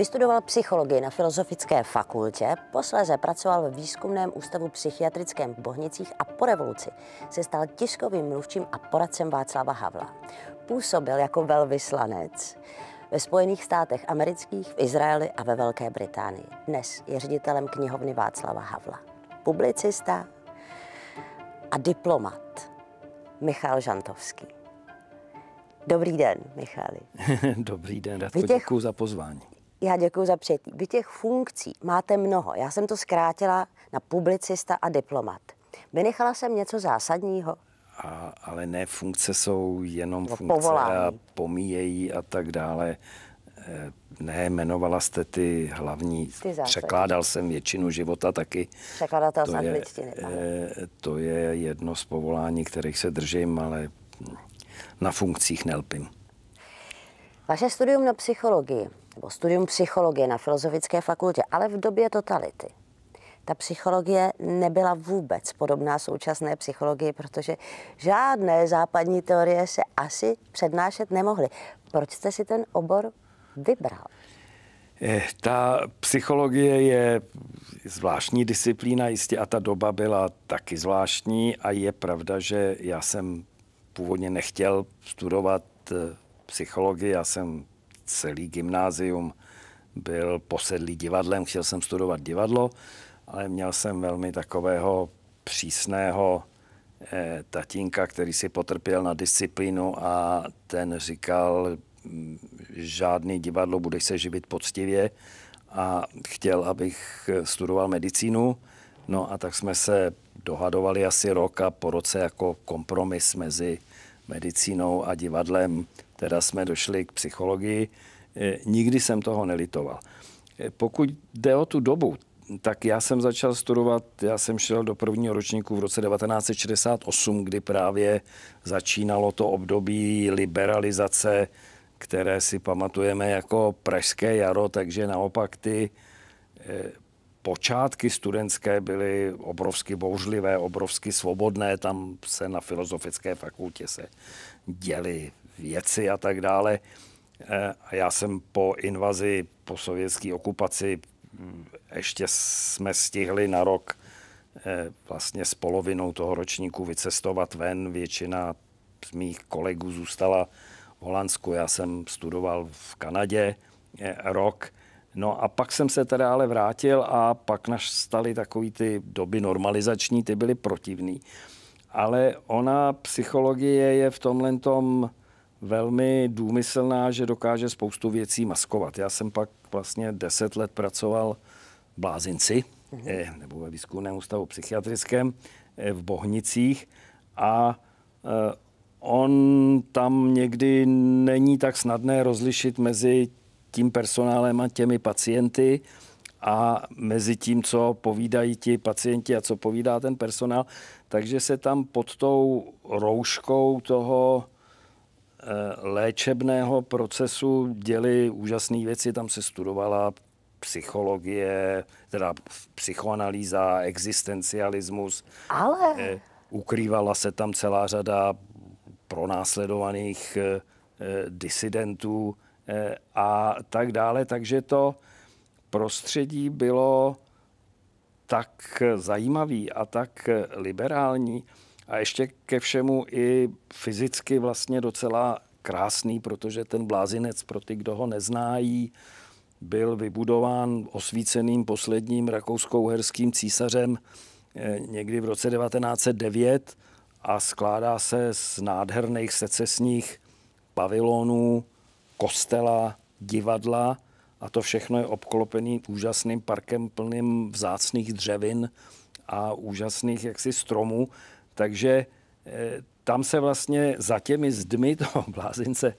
Vystudoval psychologii na Filozofické fakultě, posléze pracoval ve výzkumném ústavu psychiatrickém v Bohnicích a po revoluci se stal tiskovým mluvčím a poradcem Václava Havla. Působil jako velvyslanec ve Spojených státech amerických, v Izraeli a ve Velké Británii. Dnes je ředitelem knihovny Václava Havla. Publicista a diplomat Michal Žantovský. Dobrý den, Michali. Dobrý den, Radko, Vy těch... děkuji za pozvání. Já děkuji za přijetí. Vy těch funkcí máte mnoho. Já jsem to zkrátila na publicista a diplomat. Vynechala jsem něco zásadního? A, ale ne, funkce jsou jenom no, funkce povolání. a pomíjejí a tak dále. E, ne, jmenovala jste ty hlavní. Ty Překládal jsem většinu života taky. Překladatel to z angličtiny. Je, to je jedno z povolání, kterých se držím, ale na funkcích nelpím. Vaše studium na psychologii nebo studium psychologie na Filozofické fakultě, ale v době totality. Ta psychologie nebyla vůbec podobná současné psychologii, protože žádné západní teorie se asi přednášet nemohly. Proč jste si ten obor vybral? Eh, ta psychologie je zvláštní disciplína, jistě, a ta doba byla taky zvláštní. A je pravda, že já jsem původně nechtěl studovat eh, psychologii, já jsem celý gymnázium byl posedlý divadlem, chtěl jsem studovat divadlo, ale měl jsem velmi takového přísného eh, tatínka, který si potrpěl na disciplínu a ten říkal, mm, žádný divadlo, budeš se živit poctivě a chtěl, abych eh, studoval medicínu. No a tak jsme se dohadovali asi rok a po roce jako kompromis mezi medicínou a divadlem teda jsme došli k psychologii, e, nikdy jsem toho nelitoval. E, pokud jde o tu dobu, tak já jsem začal studovat, já jsem šel do prvního ročníku v roce 1968, kdy právě začínalo to období liberalizace, které si pamatujeme jako pražské jaro, takže naopak ty e, počátky studentské byly obrovsky bouřlivé, obrovsky svobodné, tam se na filozofické fakultě se děli věci a tak dále. Eh, a já jsem po invazi, po sovětské okupaci, hm, ještě jsme stihli na rok eh, vlastně s polovinou toho ročníku vycestovat ven. Většina z mých kolegů zůstala v Holandsku. Já jsem studoval v Kanadě eh, rok. No a pak jsem se teda ale vrátil a pak nastaly takové ty doby normalizační, ty byly protivný. Ale ona, psychologie je v tomhle tom velmi důmyslná, že dokáže spoustu věcí maskovat. Já jsem pak vlastně deset let pracoval v Blázinci, mm-hmm. nebo ve výzkumném ústavu psychiatrickém eh, v Bohnicích a eh, on tam někdy není tak snadné rozlišit mezi tím personálem a těmi pacienty a mezi tím, co povídají ti pacienti a co povídá ten personál. Takže se tam pod tou rouškou toho Eh, léčebného procesu děli úžasné věci. Tam se studovala psychologie, teda psychoanalýza, existencialismus. Ale... Eh, ukrývala se tam celá řada pronásledovaných eh, disidentů a tak dále. Takže to prostředí bylo tak zajímavý a tak liberální, a ještě ke všemu i fyzicky vlastně docela krásný, protože ten blázinec pro ty, kdo ho neznají, byl vybudován osvíceným posledním rakousko-uherským císařem eh, někdy v roce 1909 a skládá se z nádherných secesních pavilonů, kostela, divadla a to všechno je obklopený úžasným parkem plným vzácných dřevin a úžasných jaksi stromů. Takže eh, tam se vlastně za těmi zdmi toho blázince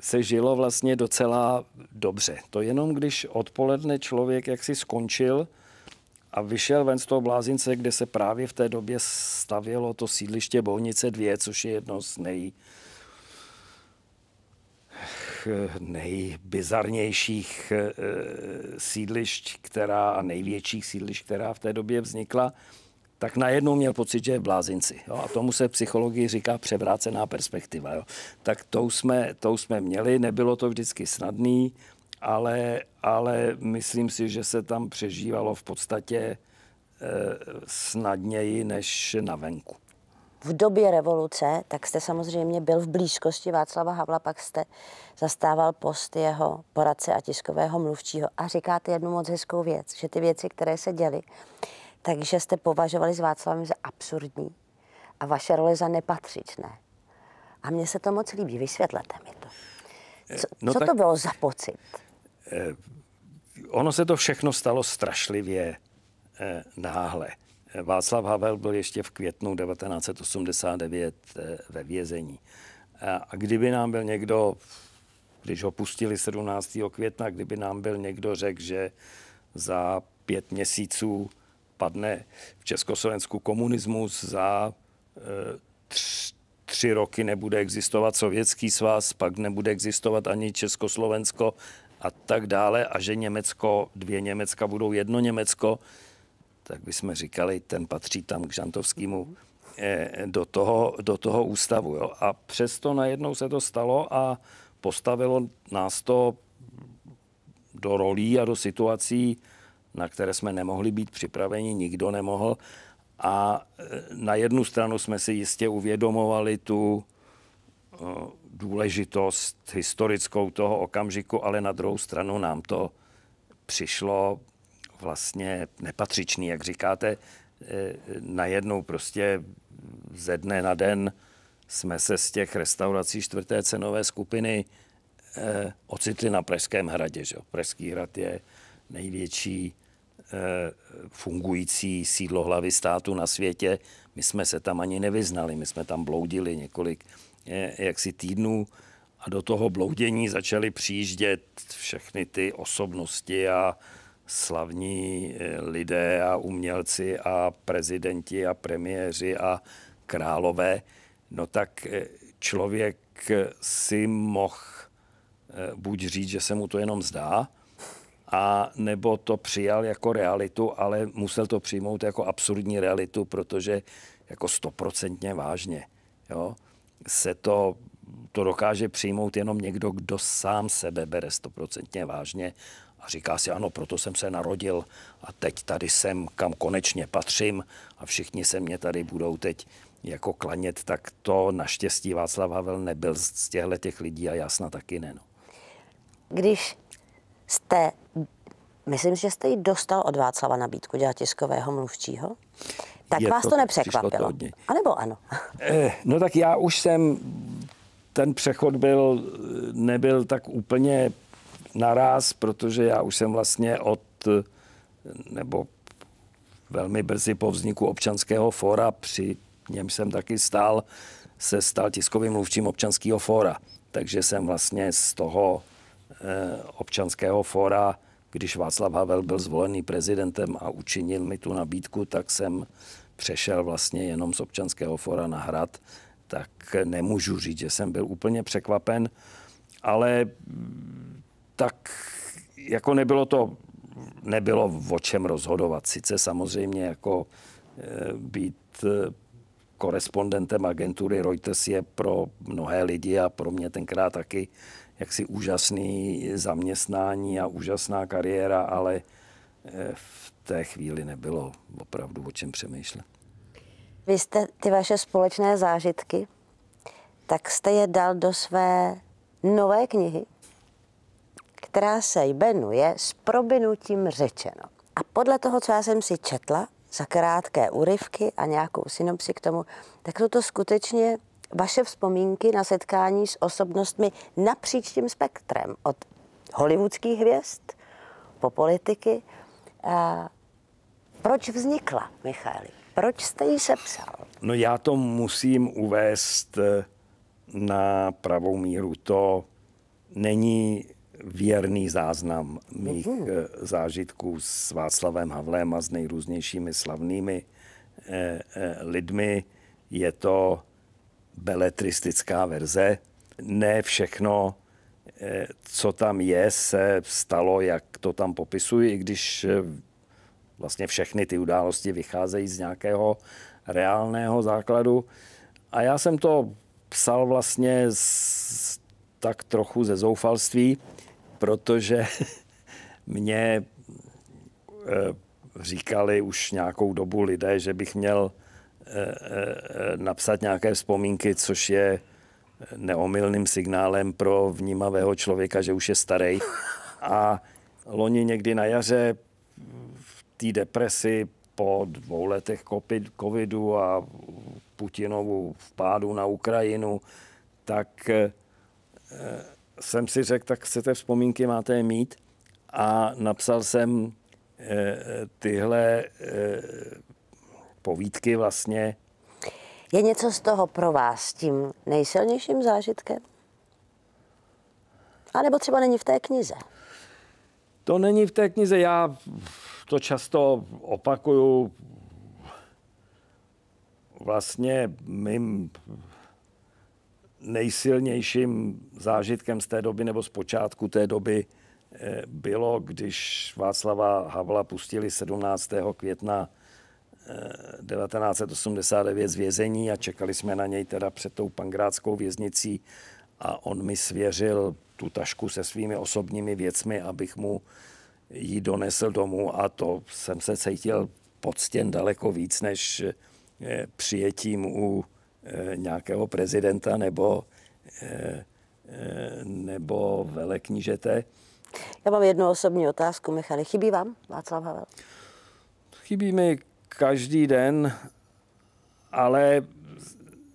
se žilo vlastně docela dobře. To jenom když odpoledne člověk jaksi skončil a vyšel ven z toho blázince, kde se právě v té době stavělo to sídliště Bohnice 2, což je jedno z nej, eh, nejbizarnějších eh, sídlišť, která a největších sídlišť, která v té době vznikla, tak najednou měl pocit, že je blázinci. Jo? A tomu se psychologii říká převrácená perspektiva. Jo? Tak tou jsme, už jsme měli, nebylo to vždycky snadný, ale, ale myslím si, že se tam přežívalo v podstatě e, snadněji než na venku. V době revoluce, tak jste samozřejmě byl v blízkosti Václava Havla, pak jste zastával post jeho poradce a tiskového mluvčího a říkáte jednu moc hezkou věc, že ty věci, které se děly, takže jste považovali s Václavem za absurdní a vaše role za nepatřičné. A mně se to moc líbí, vysvětlete mi to. Eh, co, no co tak, to bylo za pocit? Eh, ono se to všechno stalo strašlivě eh, náhle. Václav Havel byl ještě v květnu 1989 ve vězení. A, a kdyby nám byl někdo, když ho pustili 17. května, kdyby nám byl někdo řekl, že za pět měsíců padne v Československu komunismus, za eh, tři, roky nebude existovat Sovětský svaz, pak nebude existovat ani Československo a tak dále a že Německo, dvě Německa budou jedno Německo, tak bychom říkali, ten patří tam k Žantovskému eh, do toho, do toho ústavu. Jo. A přesto najednou se to stalo a postavilo nás to do rolí a do situací, na které jsme nemohli být připraveni, nikdo nemohl. A e, na jednu stranu jsme si jistě uvědomovali tu e, důležitost historickou toho okamžiku, ale na druhou stranu nám to přišlo vlastně nepatřičný, jak říkáte, e, najednou prostě ze dne na den jsme se z těch restaurací čtvrté cenové skupiny ocitli na Pražském hradě. Že? Pražský hrad je největší Eh, fungující sídlo hlavy státu na světě. My jsme se tam ani nevyznali, my jsme tam bloudili několik eh, jaksi týdnů a do toho bloudění začaly přijíždět všechny ty osobnosti a slavní eh, lidé a umělci a prezidenti a premiéři a králové. No tak člověk si mohl buď říct, že se mu to jenom zdá, a nebo to přijal jako realitu, ale musel to přijmout jako absurdní realitu, protože jako stoprocentně vážně jo, se to, to dokáže přijmout jenom někdo, kdo sám sebe bere stoprocentně vážně a říká si, ano, proto jsem se narodil a teď tady jsem, kam konečně patřím a všichni se mě tady budou teď jako klanět, tak to naštěstí Václav Havel nebyl z těchto těch lidí a jasná taky ne. No. Když jste, myslím, že jste ji dostal od Václava nabídku dělat tiskového mluvčího. Tak Je vás to, to nepřekvapilo? A nebo ano? Eh, no tak já už jsem, ten přechod byl, nebyl tak úplně naraz, protože já už jsem vlastně od, nebo velmi brzy po vzniku občanského fóra, při něm jsem taky stál, se stal tiskovým mluvčím občanského fóra. Takže jsem vlastně z toho Eh, občanského fóra, když Václav Havel byl zvolený prezidentem a učinil mi tu nabídku, tak jsem přešel vlastně jenom z občanského fóra na hrad, tak nemůžu říct, že jsem byl úplně překvapen, ale mm, tak jako nebylo to, nebylo o čem rozhodovat. Sice samozřejmě jako eh, být eh, korespondentem agentury Reuters je pro mnohé lidi a pro mě tenkrát taky jaksi úžasný zaměstnání a úžasná kariéra, ale eh, v té chvíli nebylo opravdu o čem přemýšlet. Vy jste ty vaše společné zážitky, tak jste je dal do své nové knihy, která se jmenuje S probinutím řečeno. A podle toho, co já jsem si četla, za krátké úryvky a nějakou synopsi k tomu, tak jsou to skutečně vaše vzpomínky na setkání s osobnostmi napříč tím spektrem, od hollywoodských hvězd po politiky. A proč vznikla, Michali? Proč jste ji sepsal? No já to musím uvést eh, na pravou míru. To není věrný záznam mých mm-hmm. zážitků s Václavem Havlem a s nejrůznějšími slavnými eh, eh, lidmi. Je to beletristická verze. Ne všechno, eh, co tam je, se stalo, jak to tam popisuji, i když eh, vlastně všechny ty události vycházejí z nějakého reálného základu. A já jsem to psal vlastně z, tak trochu ze zoufalství, protože mě eh, říkali už nějakou dobu lidé, že bych měl Eh, eh, napsat nějaké vzpomínky, což je neomylným signálem pro vnímavého člověka, že už je starý. A loni někdy na jaře v té depresi po dvou letech covidu a Putinovu vpádu na Ukrajinu, tak eh, jsem si řekl, tak chcete vzpomínky, máte je mít. A napsal jsem tyhle povídky vlastně. Je něco z toho pro vás tím nejsilnějším zážitkem? A nebo třeba není v té knize? To není v té knize, já to často opakuju. Vlastně mým nejsilnějším zážitkem z té doby nebo z počátku té doby eh, bylo, když Václava Havla pustili 17. května 1989 z vězení a čekali jsme na něj teda před tou pangrátskou věznicí a on mi svěřil tu tašku se svými osobními věcmi, abych mu ji donesl domů a to jsem se cítil poctěn daleko víc než eh, přijetím u eh, nějakého prezidenta nebo, eh, nebo veleknížete. Já mám jednu osobní otázku, Michale. Chybí vám Václav Havel? Chybí mi každý den, ale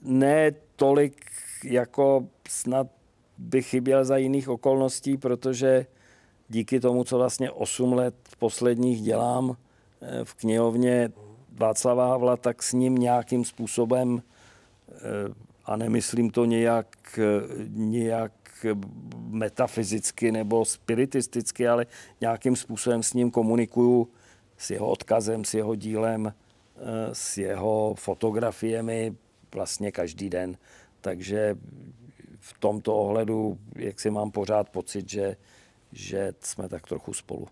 ne tolik, jako snad bych chyběl za jiných okolností, protože díky tomu, co vlastně 8 let posledních dělám eh, v knihovně Václava Havla, tak s ním nějakým způsobem, eh, a nemyslím to nějak, eh, nějak metafyzicky nebo spiritisticky, ale nějakým způsobem s ním komunikuju s jeho odkazem, s jeho dílem, eh, s jeho fotografiemi vlastně každý den. Takže v tomto ohledu, jak si mám pořád pocit, že, že jsme tak trochu spolu.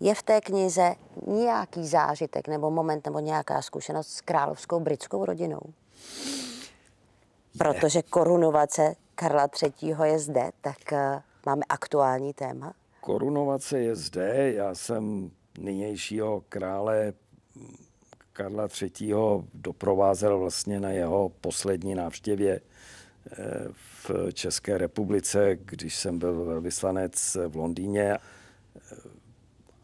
Je v té knize nějaký zážitek nebo moment nebo nějaká zkušenost s královskou britskou rodinou? Je. Protože korunovace Karla III. je zde, tak eh, máme aktuální téma. Korunovace je zde, já jsem nynějšího krále Karla III. doprovázel vlastně na jeho poslední návštěvě eh, v České republice, když jsem byl velvyslanec v Londýně eh,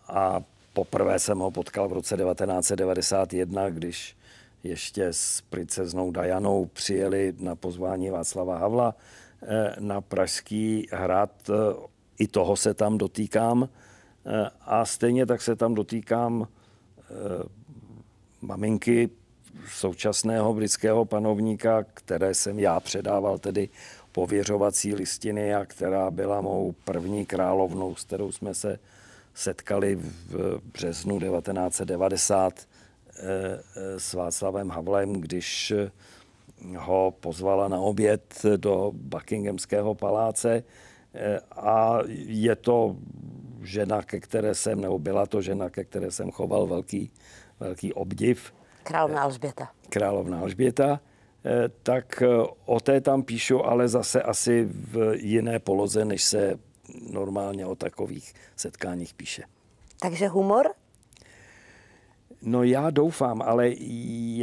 a poprvé jsem ho potkal v roce 1991, když ještě s princeznou Dajanou přijeli na pozvání Václava Havla eh, na Pražský hrad. I toho se tam dotýkám. Eh, a stejně tak se tam dotýkám eh, maminky současného britského panovníka, které jsem já předával tedy pověřovací listiny a která byla mou první královnou, s kterou jsme se setkali v březnu 1990 eh, s Václavem Havlem, když ho pozvala na oběd do Buckinghamského paláce a je to žena, ke které jsem, nebo byla to žena, ke které jsem choval velký, velký obdiv. Královna Alžběta. Královna Alžběta. Eh, tak eh, o té tam píšu, ale zase asi v jiné poloze, než se normálně o takových setkáních píše. Takže humor? No já doufám, ale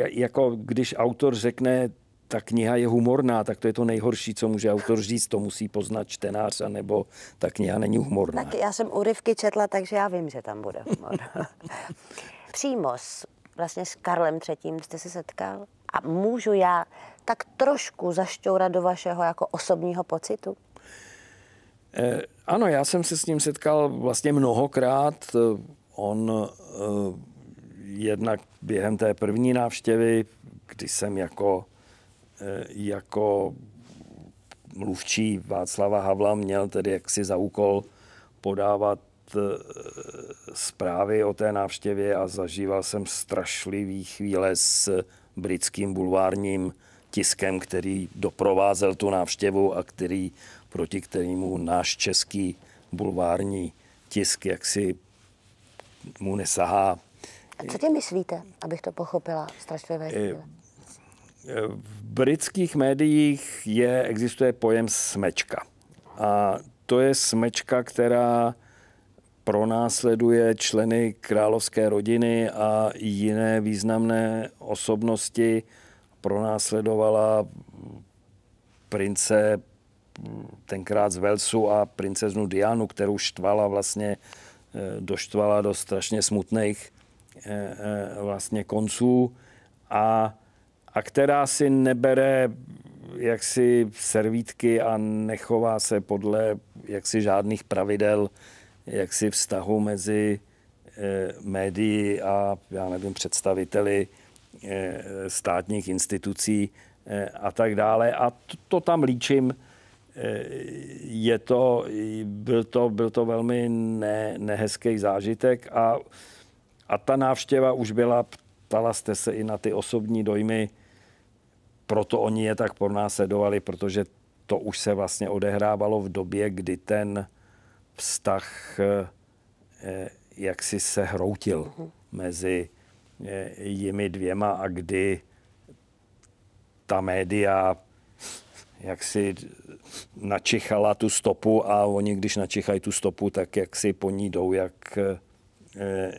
jako když autor řekne, ta kniha je humorná, tak to je to nejhorší, co může autor říct, to musí poznat čtenář, nebo ta kniha není humorná. Tak já jsem úryvky četla, takže já vím, že tam bude humor. Přímo s, vlastně s Karlem III jste se setkal a můžu já tak trošku zašťourat do vašeho jako osobního pocitu? E, ano, já jsem se s ním setkal vlastně mnohokrát. On e, jednak během té první návštěvy, kdy jsem jako Eh, jako mluvčí Václava Havla měl tedy jaksi za úkol podávat eh, zprávy o té návštěvě a zažíval jsem strašlivý chvíle s britským bulvárním tiskem, který doprovázel tu návštěvu a který, proti kterému náš český bulvární tisk jaksi mu nesahá. A co tím myslíte, abych to pochopila strašlivé eh, chvíle? V britských médiích je, existuje pojem smečka. A to je smečka, která pronásleduje členy královské rodiny a jiné významné osobnosti. Pronásledovala prince tenkrát z Velsu a princeznu Dianu, kterou štvala vlastně, eh, doštvala do strašně smutných eh, eh, vlastně konců a a která si nebere jaksi servítky a nechová se podle jaksi žádných pravidel jaksi vztahu mezi e, eh, médií a já nevím, představiteli e, státních institucí e, a tak dále. A to, to tam líčím. Je to, byl to, byl to velmi ne, nehezký zážitek a, a ta návštěva už byla, ptala jste se i na ty osobní dojmy, proto oni je tak pro nás sledovali, protože to už se vlastně odehrávalo v době, kdy ten vztah eh, jaksi se hroutil mezi eh, jimi dvěma a kdy ta média jak si načichala tu stopu a oni, když načichají tu stopu, tak jak si po ní jdou, jak, eh,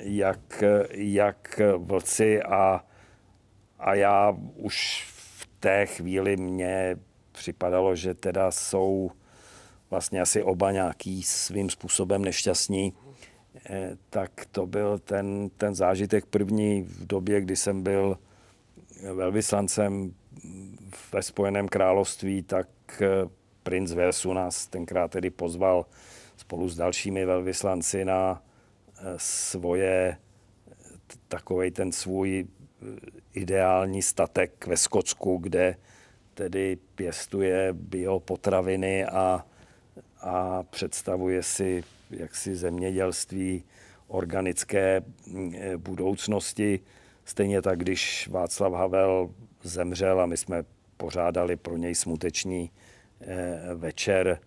jak, jak vlci a, a já už té chvíli mě připadalo, že teda jsou vlastně asi oba nějaký svým způsobem nešťastní, eh, tak to byl ten, ten zážitek první v době, kdy jsem byl velvyslancem ve Spojeném království, tak eh, princ Velsu nás tenkrát tedy pozval spolu s dalšími velvyslanci na eh, svoje takový ten svůj ideální statek ve Skotsku, kde tedy pěstuje biopotraviny a, a představuje si jaksi zemědělství organické mm, eh, budoucnosti. Stejně tak, když Václav Havel zemřel a my jsme pořádali pro něj smuteční eh, večer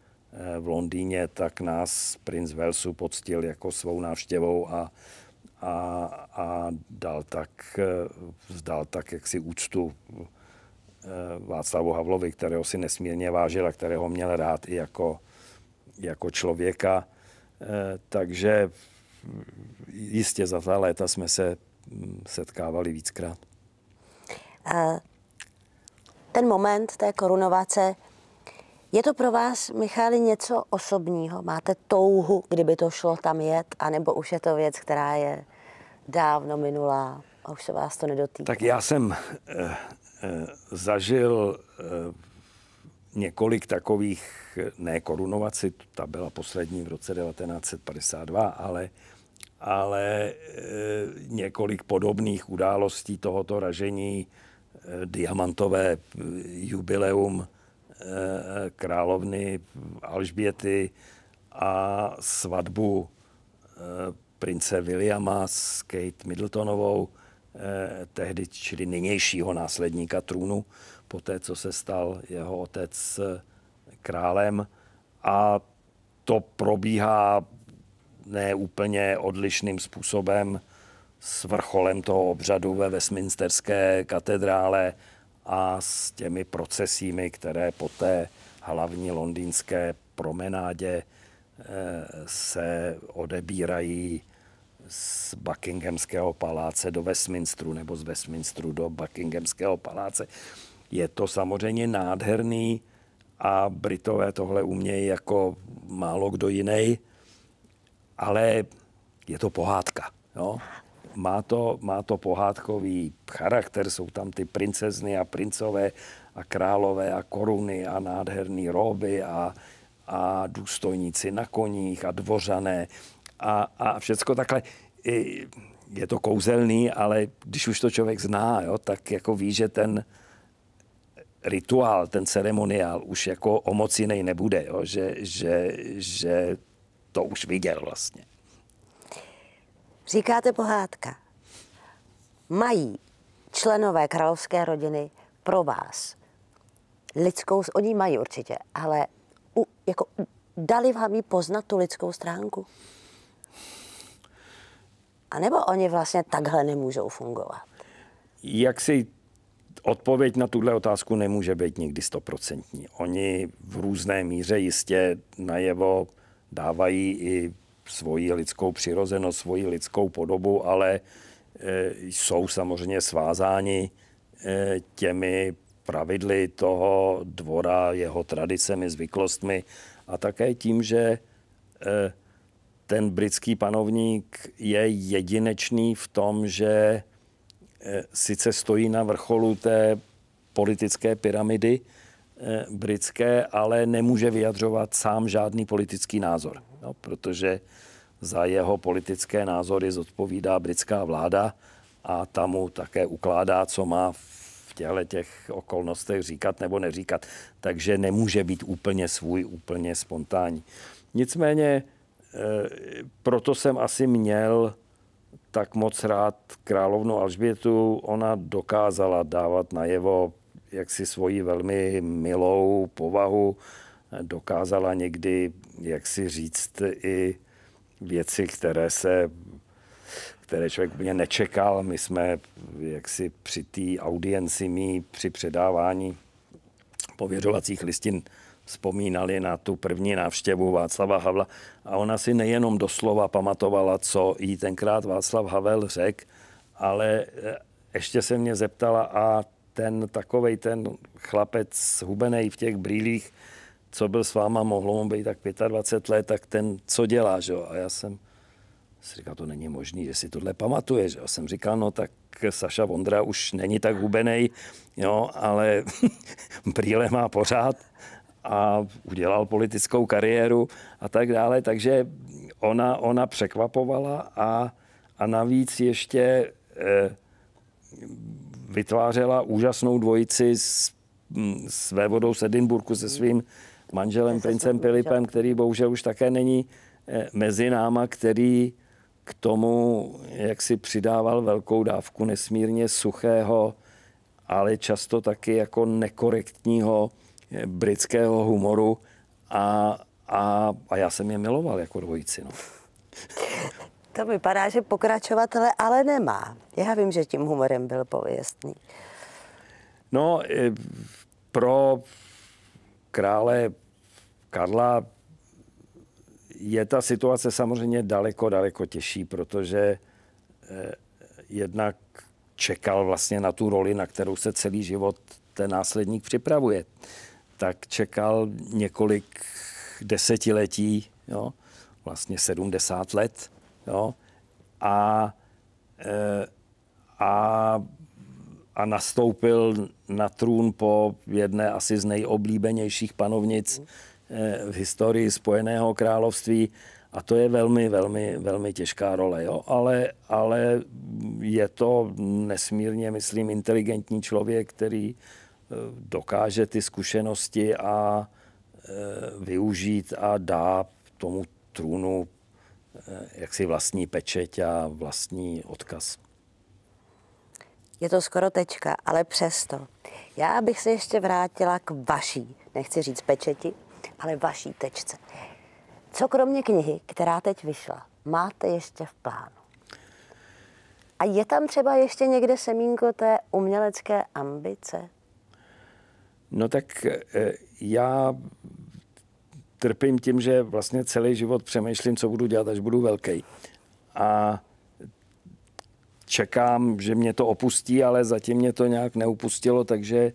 eh, v Londýně, tak nás princ Velsu poctil jako svou návštěvou a a, a dal, tak, eh, vzdal tak jaksi úctu eh, Václavu Havlovi, kterého si nesmírně vážil a kterého měl rád i jako, jako člověka. Eh, takže jistě za ta léta jsme se hm, setkávali víckrát. Ten moment té korunovace je to pro vás, Michály, něco osobního? Máte touhu, kdyby to šlo tam jet? A nebo už je to věc, která je dávno minulá a už se vás to nedotýká? Tak já jsem eh, eh, zažil eh, několik takových, ne korunovací, ta byla poslední v roce 1952, ale ale e, několik podobných událostí tohoto ražení, e, diamantové eh, jubileum Eh, královny Alžběty a svatbu eh, prince Williama s Kate Middletonovou, eh, tehdy čili nynějšího následníka trůnu, po té, co se stal jeho otec králem. A to probíhá neúplně odlišným způsobem s vrcholem toho obřadu ve Westminsterské katedrále a s těmi procesími, které po té hlavní londýnské promenádě eh, se odebírají z Buckinghamského paláce do Westminsteru nebo z Westminsteru do Buckinghamského paláce. Je to samozřejmě nádherný a Britové tohle umějí jako málo kdo jiný, ale je to pohádka. Jo? má to, má to pohádkový charakter, jsou tam ty princezny a princové a králové a koruny a nádherný roby a, a důstojníci na koních a dvořané a, a všecko takhle. Je to kouzelný, ale když už to člověk zná, jo, tak jako ví, že ten rituál, ten ceremoniál už jako o moc jiný nebude, jo, že, že, že to už viděl vlastně. Říkáte pohádka. Mají členové královské rodiny pro vás lidskou, oni mají určitě, ale u, jako dali vám ji poznat tu lidskou stránku? A nebo oni vlastně takhle nemůžou fungovat? Jak si odpověď na tuhle otázku nemůže být nikdy stoprocentní. Oni v různé míře jistě najevo dávají i svoji lidskou přirozenost, svoji lidskou podobu, ale e, jsou samozřejmě svázáni e, těmi pravidly toho dvora, jeho tradicemi, zvyklostmi a také tím, že e, ten britský panovník je jedinečný v tom, že sice stojí na vrcholu té politické pyramidy britské, ale nemůže vyjadřovat sám žádný politický názor jo, no, protože za jeho politické názory zodpovídá britská vláda a ta mu také ukládá, co má v těchto těch okolnostech říkat nebo neříkat. Takže nemůže být úplně svůj, úplně spontánní. Nicméně eh, proto jsem asi měl tak moc rád královnu Alžbětu. Ona dokázala dávat najevo jaksi svoji velmi milou povahu, dokázala někdy, jak si říct, i věci, které se které člověk úplně nečekal. My jsme jaksi při té audienci mý při předávání pověřovacích listin vzpomínali na tu první návštěvu Václava Havla a ona si nejenom doslova pamatovala, co jí tenkrát Václav Havel řekl, ale eh, ještě se mě zeptala a ten takovej ten chlapec hubenej v těch brýlích, co byl s váma, mohlo mu být tak 25 let, tak ten co dělá, že jo? A já jsem si říkal, to není možný, že si tohle pamatuje, že jo? jsem říkal, no tak Saša Vondra už není tak hubený, jo, ale brýle má pořád a udělal politickou kariéru a tak dále, takže ona, ona překvapovala a, a navíc ještě e, vytvářela úžasnou dvojici s, hm, s vévodou z Edinburgu, se svým manželem princem Filipem, který bohužel už také není eh, mezi náma, který k tomu, jak si přidával velkou dávku nesmírně suchého, ale často taky jako nekorektního eh, britského humoru a, a, a já jsem je miloval jako dvojici. No. To vypadá, že pokračovatele ale nemá. Já vím, že tím humorem byl pověstný. No, eh, pro krále Karla je ta situace samozřejmě daleko, daleko těžší, protože eh, jednak čekal vlastně na tu roli, na kterou se celý život ten následník připravuje. Tak čekal několik desetiletí, jo, vlastně 70 let, jo, a, eh, a, a nastoupil na trůn po jedné asi z nejoblíbenějších panovnic Eh, v historii Spojeného království a to je velmi, velmi, velmi těžká role. Jo? Ale, ale je to nesmírně, myslím, inteligentní člověk, který eh, dokáže ty zkušenosti a eh, využít a dá tomu trůnu jaksi vlastní pečeť a vlastní odkaz. Je to skoro tečka, ale přesto. Já bych se ještě vrátila k vaší, nechci říct pečeti, ale vaší tečce. Co kromě knihy, která teď vyšla, máte ještě v plánu? A je tam třeba ještě někde semínko té umělecké ambice? No tak eh, já trpím tím, že vlastně celý život přemýšlím, co budu dělat, až budu velký. A čekám, že mě to opustí, ale zatím mě to nějak neupustilo, takže eh,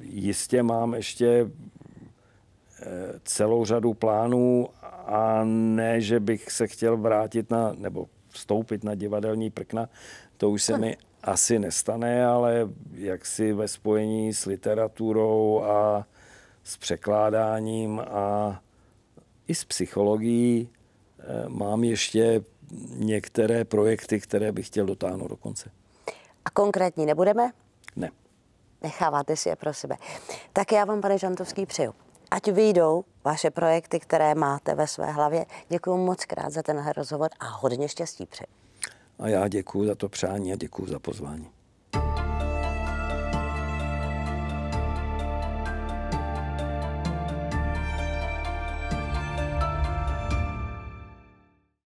jistě mám ještě celou řadu plánů a ne, že bych se chtěl vrátit na, nebo vstoupit na divadelní prkna, to už se mi asi nestane, ale jak si ve spojení s literaturou a s překládáním a i s psychologií eh, mám ještě některé projekty, které bych chtěl dotáhnout do konce. A konkrétní nebudeme? Ne. Necháváte si je pro sebe. Tak já vám, pane Žantovský, přeju ať vyjdou vaše projekty, které máte ve své hlavě. Děkuji moc krát za tenhle rozhovor a hodně štěstí přeji. A já děkuji za to přání a děkuji za pozvání.